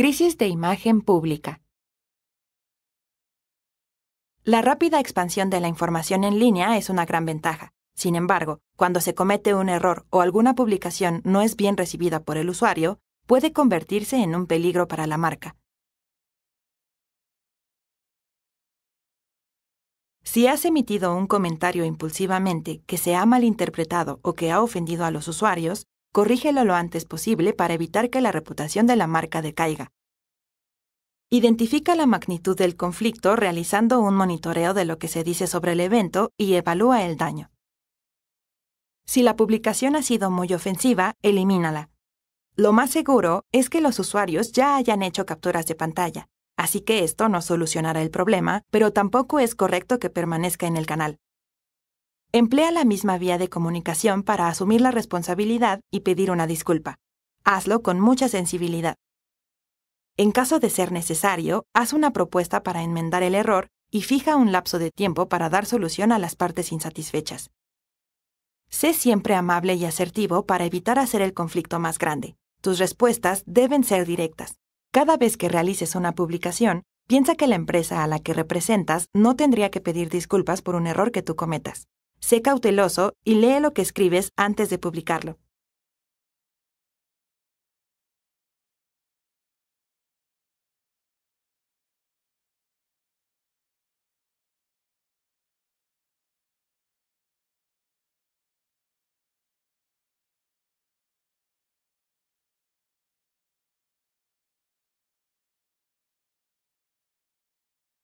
Crisis de imagen pública. La rápida expansión de la información en línea es una gran ventaja. Sin embargo, cuando se comete un error o alguna publicación no es bien recibida por el usuario, puede convertirse en un peligro para la marca. Si has emitido un comentario impulsivamente que se ha malinterpretado o que ha ofendido a los usuarios, corrígelo lo antes posible para evitar que la reputación de la marca decaiga. Identifica la magnitud del conflicto realizando un monitoreo de lo que se dice sobre el evento y evalúa el daño. Si la publicación ha sido muy ofensiva, elimínala. Lo más seguro es que los usuarios ya hayan hecho capturas de pantalla, así que esto no solucionará el problema, pero tampoco es correcto que permanezca en el canal. Emplea la misma vía de comunicación para asumir la responsabilidad y pedir una disculpa. Hazlo con mucha sensibilidad. En caso de ser necesario, haz una propuesta para enmendar el error y fija un lapso de tiempo para dar solución a las partes insatisfechas. Sé siempre amable y asertivo para evitar hacer el conflicto más grande. Tus respuestas deben ser directas. Cada vez que realices una publicación, piensa que la empresa a la que representas no tendría que pedir disculpas por un error que tú cometas. Sé cauteloso y lee lo que escribes antes de publicarlo.